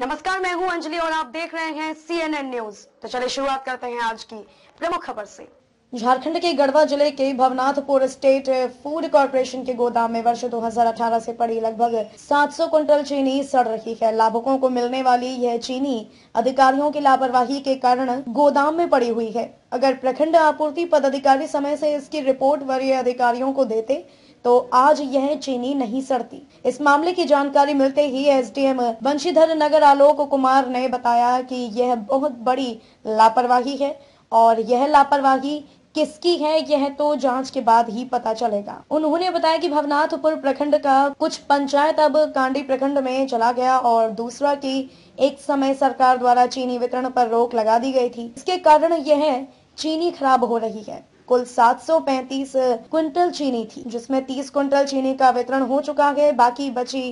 नमस्कार मैं हूं अंजलि और आप देख रहे हैं सीएनएन न्यूज तो चलिए शुरुआत करते हैं आज की प्रमुख खबर से झारखंड के गढ़वा जिले के भवनाथपुर स्टेट फूड कॉरपोरेशन के गोदाम में वर्ष 2018 से पड़ी लगभग 700 कुंटल चीनी सड़ रही है लाभुकों को मिलने वाली यह चीनी अधिकारियों की लापरवाही के कारण गोदाम में पड़ी हुई है अगर प्रखंड आपूर्ति पदाधिकारी समय से इसकी रिपोर्ट वरीय अधिकारियों को देते तो आज यह चीनी नहीं सड़ती इस मामले की जानकारी मिलते ही एसडीएम बंशीधर नगर आलोक कुमार ने बताया कि यह बहुत बड़ी लापरवाही है और यह लापरवाही किसकी है यह तो जांच के बाद ही पता चलेगा उन्होंने बताया कि भवनाथपुर प्रखंड का कुछ पंचायत अब कांडी प्रखंड में चला गया और दूसरा की एक समय सरकार द्वारा चीनी वितरण पर रोक लगा दी गई थी इसके कारण यह चीनी खराब हो रही है कुल 735 क्विंटल चीनी थी जिसमें 30 क्विंटल चीनी का वितरण हो चुका है बाकी बची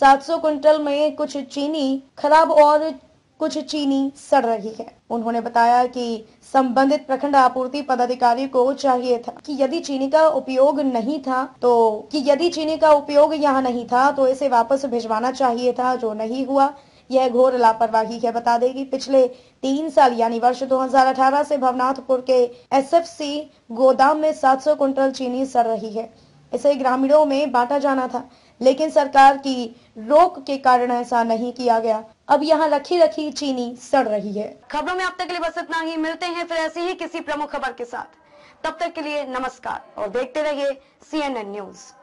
700 क्विंटल में कुछ चीनी खराब और कुछ चीनी सड़ रही है उन्होंने बताया कि संबंधित प्रखंड आपूर्ति पदाधिकारी को चाहिए था कि यदि चीनी का उपयोग नहीं था तो कि यदि चीनी का उपयोग यहाँ नहीं था तो इसे वापस भिजवाना चाहिए था जो नहीं हुआ यह घोर लापरवाही है बता कि पिछले तीन साल यानी वर्ष 2018 से भवनाथपुर के एसएफसी गोदाम में 700 कुंटल चीनी सड़ रही है इसे ग्रामीणों में बांटा जाना था लेकिन सरकार की रोक के कारण ऐसा नहीं किया गया अब यहाँ रखी रखी चीनी सड़ रही है खबरों में अब तक के लिए बस इतना ही मिलते हैं फिर ऐसी ही किसी प्रमुख खबर के साथ तब तक के लिए नमस्कार और देखते रहिए सीएनएन न्यूज़